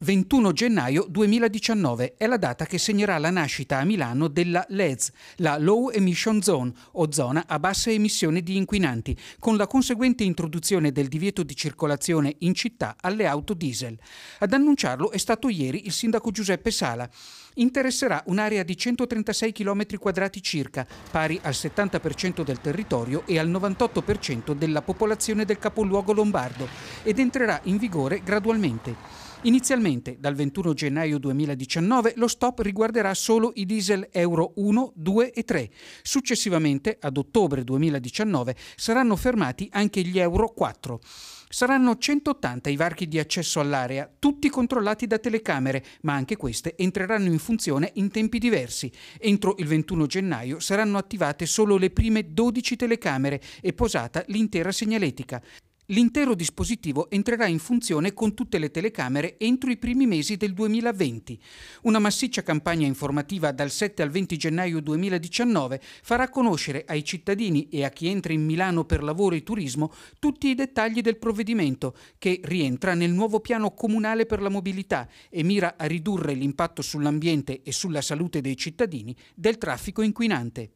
21 gennaio 2019 è la data che segnerà la nascita a Milano della LEZ, la Low Emission Zone o zona a bassa emissione di inquinanti, con la conseguente introduzione del divieto di circolazione in città alle auto diesel. Ad annunciarlo è stato ieri il sindaco Giuseppe Sala. Interesserà un'area di 136 km 2 circa, pari al 70% del territorio e al 98% della popolazione del capoluogo lombardo, ed entrerà in vigore gradualmente. Inizialmente, dal 21 gennaio 2019, lo stop riguarderà solo i diesel Euro 1, 2 e 3. Successivamente, ad ottobre 2019, saranno fermati anche gli Euro 4. Saranno 180 i varchi di accesso all'area, tutti controllati da telecamere, ma anche queste entreranno in funzione in tempi diversi. Entro il 21 gennaio saranno attivate solo le prime 12 telecamere e posata l'intera segnaletica. L'intero dispositivo entrerà in funzione con tutte le telecamere entro i primi mesi del 2020. Una massiccia campagna informativa dal 7 al 20 gennaio 2019 farà conoscere ai cittadini e a chi entra in Milano per lavoro e turismo tutti i dettagli del provvedimento che rientra nel nuovo piano comunale per la mobilità e mira a ridurre l'impatto sull'ambiente e sulla salute dei cittadini del traffico inquinante.